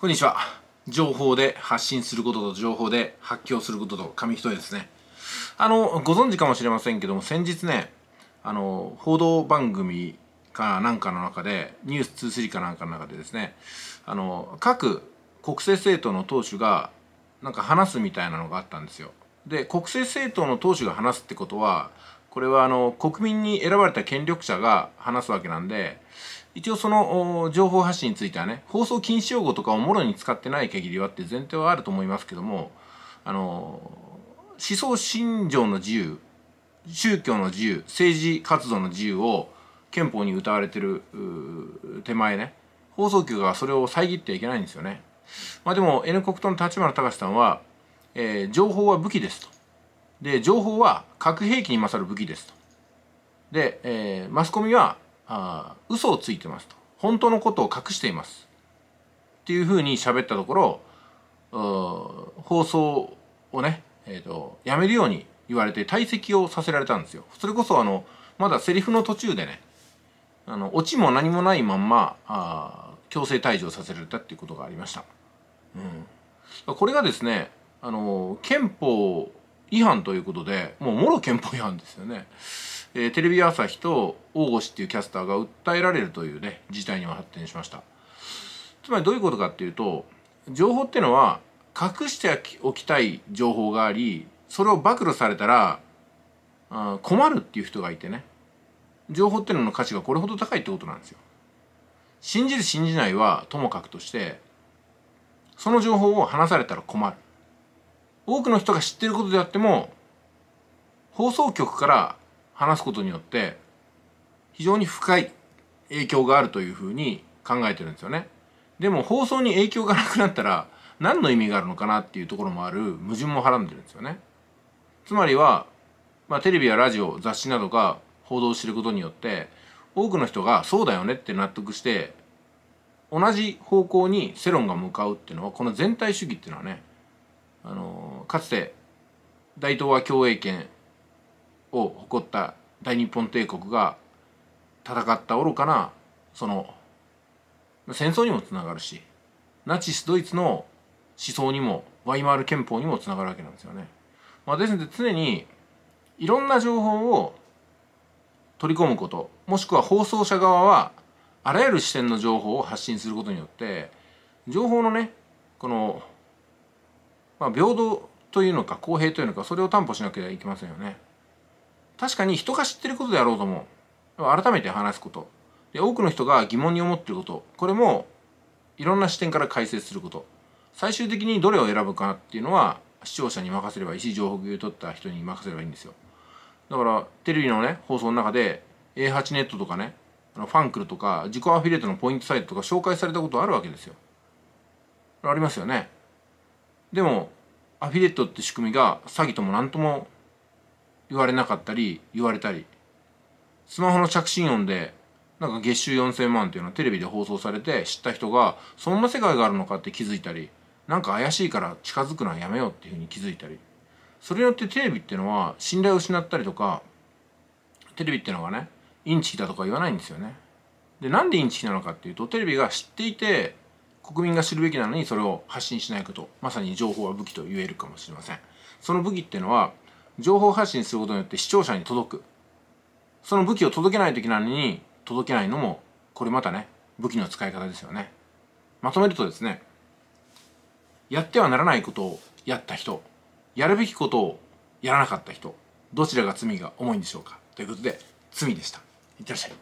こんにちは。情報で発信することと情報で発狂することと紙一重ですね。あの、ご存知かもしれませんけども、先日ね、あの、報道番組かなんかの中で、ニュース2 3かなんかの中でですね、あの、各国政政党の党首がなんか話すみたいなのがあったんですよ。で、国政政党の党首が話すってことは、これはあの国民に選ばれた権力者が話すわけなんで、一応その情報発信についてはね放送禁止用語とかをもろに使ってない限りはって前提はあると思いますけどもあの思想信条の自由宗教の自由政治活動の自由を憲法に謳われてる手前ね放送局がそれを遮ってはいけないんですよね。まあ、でも N 国党の立花隆さんは、えー、情報は武器ですと。で情報は核兵器に勝る武器ですと。で、えー、マスコミはあ嘘をついてますと本当のことを隠していますっていうふうに喋ったところ放送をね、えーと、とやめるように言われて退席をさせられたんですよそれこそあのまだセリフの途中でねあのオチも何もないまんまあ強制退場させられたっていうことがありました、うん、これがですねあの憲法違反ということでもうもろ憲法違反ですよねえー、テレビ朝日と大越っていうキャスターが訴えられるというね事態には発展しましたつまりどういうことかっていうと情報っていうのは隠しておきたい情報がありそれを暴露されたら、困るっていう人がいてね情報っていうのの価値がこれほど高いってことなんですよ信じる信じないはともかくとしてその情報を話されたら困る多くの人が知ってることであっても放送局から話すことによって非常に深い影響があるというふうに考えてるんですよね。でも放送に影響がなくなったら何の意味があるのかなっていうところもある矛盾もはらんでるんですよね。つまりは、まあ、テレビやラジオ雑誌などが報道してることによって多くの人がそうだよねって納得して同じ方向に世論が向かうっていうのはこの全体主義っていうのはねあのかつて大東亜共栄圏を誇った大日本帝国が戦った愚かなその戦争にもつながるしナチスドイツの思想にもワイマール憲法にもつながるわけなんですよね。まあ、ですので常にいろんな情報を取り込むこともしくは放送者側はあらゆる視点の情報を発信することによって情報のねこの、まあ、平等というのか公平というのかそれを担保しなきゃいけませんよね。確かに人が知ってることであろうと思も改めて話すことで多くの人が疑問に思ってることこれもいろんな視点から解説すること最終的にどれを選ぶかっていうのは視聴者に任せればいいし情報を取った人に任せればいいんですよだからテレビのね放送の中で A8 ネットとかねファンクルとか自己アフィリエイトのポイントサイトとか紹介されたことあるわけですよありますよねでもアフィリエイトって仕組みが詐欺とも何とも言われなかったり言われたりスマホの着信音でなんか月収4000万っていうのはテレビで放送されて知った人がそんな世界があるのかって気づいたりなんか怪しいから近づくのはやめようっていうふうに気づいたりそれによってテレビっていうのは信頼を失ったりとかテレビっていうのがねインチキだとか言わないんですよね。でなんでインチキなのかっていうとテレビが知っていて国民が知るべきなのにそれを発信しないことまさに情報は武器と言えるかもしれませんその武器っていうのは情報発信することによって視聴者に届くその武器を届けない時なのに届けないのもこれまたね武器の使い方ですよねまとめるとですねやってはならないことをやった人やるべきことをやらなかった人どちらが罪が重いんでしょうかということで罪でしたいってらっしゃい